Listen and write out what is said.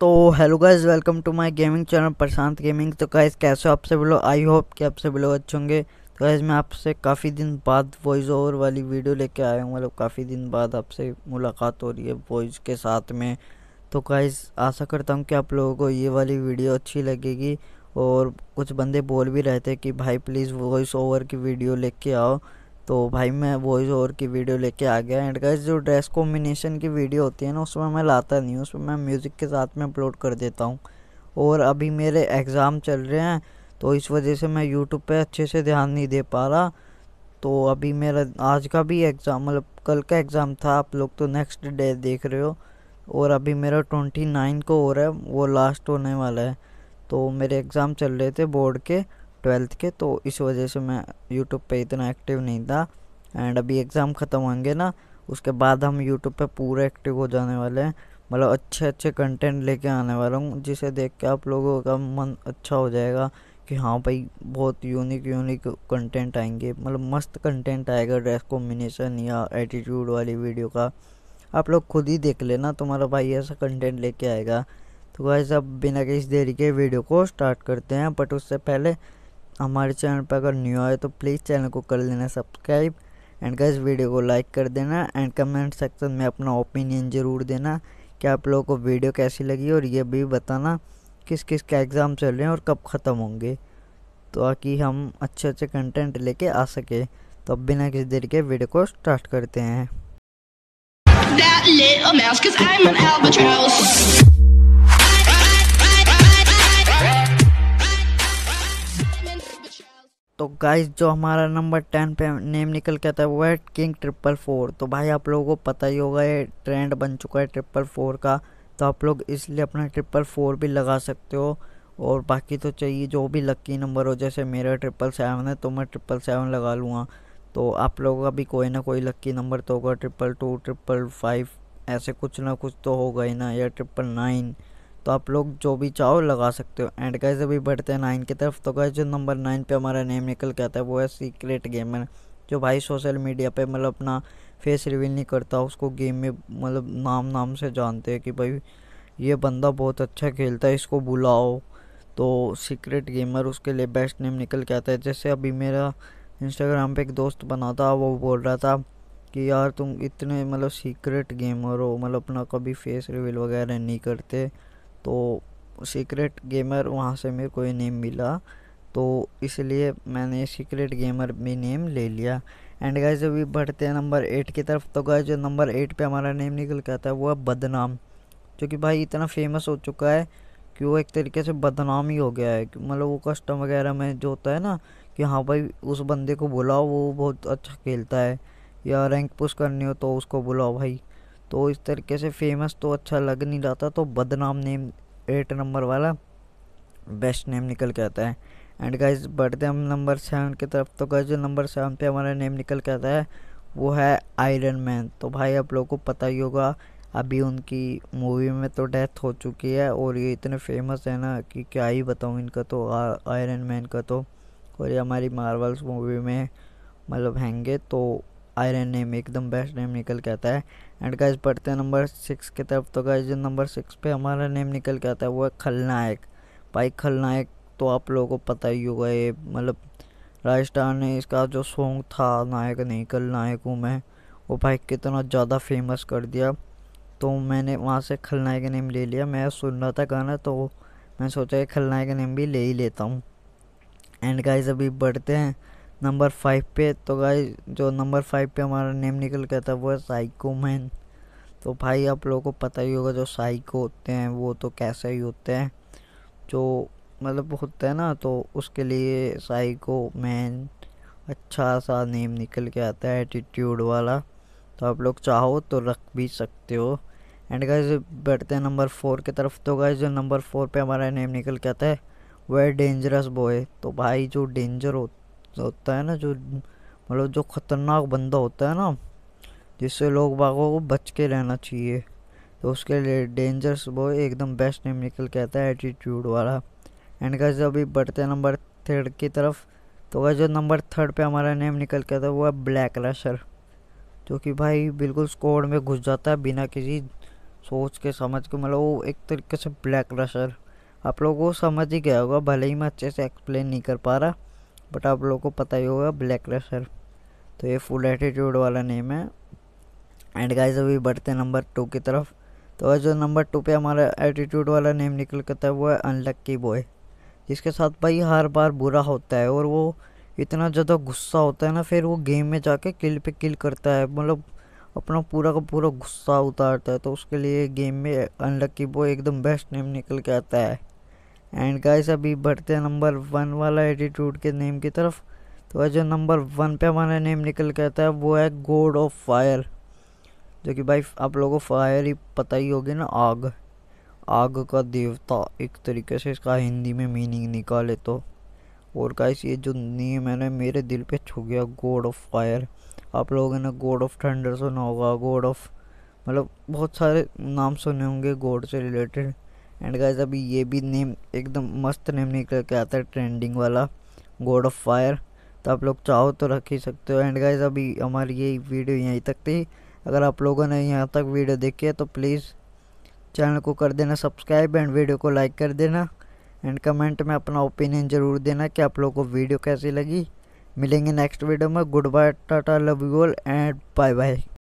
तो hello guys welcome to my gaming channel Prashant gaming तो guys कैसे हो आपसे बोलो आई होप कि आपसे बोलो अच्छे होंगे तो गाइज मैं आपसे काफ़ी दिन बाद वॉइस ओवर वाली वीडियो लेके आया हूँ मतलब काफ़ी दिन बाद आपसे मुलाकात हो रही है वॉइस के साथ में तो गाइज आशा करता हूँ कि आप लोगों को ये वाली वीडियो अच्छी लगेगी और कुछ बंदे बोल भी रहे थे कि भाई प्लीज़ वॉइस ओवर की वीडियो लेके आओ तो भाई मैं वॉइस ओवर की वीडियो लेके आ गया एंड गाइस जो ड्रेस कॉम्बिनेशन की वीडियो होती है ना उसमें मैं लाता नहीं हूँ उसमें मैं म्यूज़िक के साथ में अपलोड कर देता हूँ और अभी मेरे एग्ज़ाम चल रहे हैं तो इस वजह से मैं यूट्यूब पर अच्छे से ध्यान नहीं दे पा रहा तो अभी मेरा आज का भी एग्ज़ाम मतलब कल का एग्ज़ाम था आप लोग तो नेक्स्ट डे देख रहे हो और अभी मेरा ट्वेंटी नाइन को हो रहा है वो लास्ट होने वाला है तो मेरे एग्ज़ाम चल रहे थे बोर्ड के ट्वेल्थ के तो इस वजह से मैं यूट्यूब पे इतना एक्टिव नहीं था एंड अभी एग्ज़ाम ख़त्म होंगे ना उसके बाद हम यूट्यूब पे पूरे एक्टिव हो जाने वाले हैं मतलब अच्छे अच्छे कंटेंट लेके आने वाला हूँ जिसे देख के आप लोगों का मन अच्छा हो जाएगा कि हाँ भाई बहुत यूनिक यूनिक कंटेंट आएंगे मतलब मस्त कंटेंट आएगा ड्रेस कॉम्बिनेशन या एटीट्यूड वाली वीडियो का आप लोग खुद ही देख लेना तुम्हारा भाई ऐसा कंटेंट लेके आएगा तो वैसे अब बिना किसी देरी के वीडियो को स्टार्ट करते हैं बट उससे पहले हमारे चैनल पर अगर न्यू आए तो प्लीज़ चैनल को कर लेना सब्सक्राइब एंड गैस वीडियो को लाइक कर देना एंड कमेंट सेक्शन में अपना ओपिनियन ज़रूर देना कि आप लोगों को वीडियो कैसी लगी और ये भी बताना किस किस के एग्ज़ाम चल रहे हैं और कब ख़त्म होंगे तो ताकि हम अच्छे अच्छे कंटेंट लेके आ सके तो अब बिना किसी देर के वीडियो को स्टार्ट करते हैं that little mouse cause I'm an albatross guys जो हमारा नंबर टेन पे नेम निकल के आता है वो है किंग ट्रिपल फोर तो भाई आप लोगों को पता ही होगा ये ट्रेंड बन चुका है ट्रिपल फोर का तो आप लोग इसलिए अपना ट्रिपल फोर भी लगा सकते हो और बाकी तो चाहिए जो भी लक्की नंबर हो जैसे मेरा ट्रिपल सेवन है तो मैं ट्रिपल सेवन लगा लूँगा तो आप लोगों का भी कोई ना कोई लक्की नंबर तो होगा ट्रिपल टू ट्रिपल फाइव ऐसे कुछ ना कुछ तो होगा ही ना या ट्रिपल नाइन तो आप लोग जो भी चाहो लगा सकते हो एंड गाइज अभी बढ़ते हैं नाइन की तरफ तो गाइज जो नंबर नाइन पे हमारा नेम निकल के आता है वो है सीक्रेट गेमर जो भाई सोशल मीडिया पे मतलब अपना फेस रिवील नहीं करता उसको गेम में मतलब नाम नाम से जानते हैं कि भाई ये बंदा बहुत अच्छा खेलता है इसको बुलाओ तो सीक्रेट गेमर उसके लिए बेस्ट नेम निकल के आता है जैसे अभी मेरा इंस्टाग्राम पर एक दोस्त बना था वो बोल रहा था कि यार तुम इतने मतलब सीक्रेट गेमर हो मतलब अपना कभी फेस रिवील वगैरह नहीं करते तो सीक्रेट गेमर वहाँ से मेरे को नेम मिला तो इसलिए मैंने सीक्रेट गेमर भी नेम ले लिया एंड गाइज अभी बढ़ते हैं नंबर एट की तरफ तो गाइज जो नंबर एट पे हमारा नेम निकल के आता है वो है बदनाम जो कि भाई इतना फेमस हो चुका है कि वो एक तरीके से बदनाम ही हो गया है मतलब वो कस्टम वगैरह में जो होता है ना कि हाँ भाई उस बंदे को बुलाओ वो बहुत अच्छा खेलता है या रैंक पुश करनी हो तो उसको बुलाओ भाई तो इस तरीके से फेमस तो अच्छा लग नहीं जाता तो बदनाम नेम एट नंबर वाला बेस्ट नेम निकल के आता है एंड गाइज बढ़ते हम नंबर सेवन की तरफ तो गाइज नंबर सेवन पे हमारा नेम निकल के आता है वो है आयरन मैन तो भाई आप लोगों को पता ही होगा अभी उनकी मूवी में तो डेथ हो चुकी है और ये इतने फेमस है ना कि क्या ही बताऊँ इनका तो आयरन मैन का तो और ये हमारी मार्वल्स मूवी में मतलब हैंगे तो आयरन नेम एकदम बेस्ट नेम निकल के आता है एंड गाइज पढ़ते हैं नंबर सिक्स की तरफ तो गाइज नंबर सिक्स पे हमारा नेम निकल के आता है वो है खलनायक भाई खलनायक तो आप लोगों को पता ही होगा ये मतलब राजस्थान ने इसका जो सॉन्ग था नायक नहीं कल नायक हूँ मैं वो भाई कितना ज़्यादा फेमस कर दिया तो मैंने वहाँ से खलनायक नेम ले लिया मैं सुन रहा था गाना तो मैं सोचा कि खलनायक नेम भी ले ही लेता हूँ एंड गाइज अभी बढ़ते हैं नंबर फाइव पे तो गाइस जो नंबर फाइव पे हमारा नेम निकल गया था वो है साइको मैन तो भाई आप लोगों को पता ही होगा जो साइको होते हैं वो तो कैसे ही होते हैं जो मतलब होता है ना तो उसके लिए साइको मैन अच्छा सा नेम निकल के आता है एटीट्यूड वाला तो आप लोग चाहो तो रख भी सकते हो एंड गाइज बैठते हैं नंबर फोर की तरफ तो गाइज नंबर फोर पे हमारा नेम निकल के आता है वह डेंजरस बॉय तो भाई जो डेंजर होते होता है ना जो मतलब जो ख़तरनाक बंदा होता है ना जिससे लोग बागों को बच के रहना चाहिए तो उसके लिए डेंजरस बॉय एकदम बेस्ट नेम निकल के आता है एटीट्यूड वाला एंड का अभी बढ़ते नंबर थर्ड की तरफ तो वह जो नंबर थर्ड पे हमारा नेम निकल के आता है वो है ब्लैक रशर जो कि भाई बिल्कुल स्कोर में घुस जाता है बिना किसी सोच के समझ के मतलब वो एक तरीके से ब्लैक रशर आप लोगों को समझ ही गया होगा भले ही मैं अच्छे से एक्सप्लेन नहीं कर पा रहा बट आप लोगों को पता ही होगा ब्लैक रेसर तो ये फुल एटीट्यूड वाला नेम है एंड गाइस अभी बढ़ते नंबर टू की तरफ तो जो नंबर टू पे हमारा एटीट्यूड वाला नेम निकल करता है वो है अनलक्की बॉय जिसके साथ भाई हर बार बुरा होता है और वो इतना ज़्यादा गुस्सा होता है ना फिर वो गेम में जाके किल पे किल करता है मतलब अपना पूरा का पूरा गुस्सा उतारता है तो उसके लिए गेम में अनलक्की बॉय एकदम बेस्ट नेम निकल के आता है एंड गाइस अभी बढ़ते हैं नंबर वन वाला एटीट्यूड के नेम की तरफ तो जो नंबर वन पे हमारा नेम निकल के आता है वो है गोड ऑफ फायर जो कि भाई आप लोगों को फायर ही पता ही होगी ना आग आग का देवता एक तरीके से इसका हिंदी में मीनिंग निकाले तो और गाइस ये जो नेम है ना मेरे दिल पे छू गया गोड ऑफ फायर आप लोगों ने गोड ऑफ थंडर सुना होगा गोड ऑफ मतलब बहुत सारे नाम सुने होंगे गोड से रिलेटेड एंड गाइज अभी ये भी नेम एकदम मस्त नेम निकल के आता है ट्रेंडिंग वाला गॉड ऑफ फायर तो आप लोग चाहो तो रख ही सकते हो एंड गाइज अभी हमारी ये वीडियो यहीं तक थी अगर आप लोगों ने यहाँ तक वीडियो देखी है तो प्लीज़ चैनल को कर देना सब्सक्राइब एंड वीडियो को लाइक कर देना एंड कमेंट में अपना ओपिनियन ज़रूर देना कि आप लोगों को वीडियो कैसी लगी मिलेंगे नेक्स्ट वीडियो में good bye tata love you all and bye bye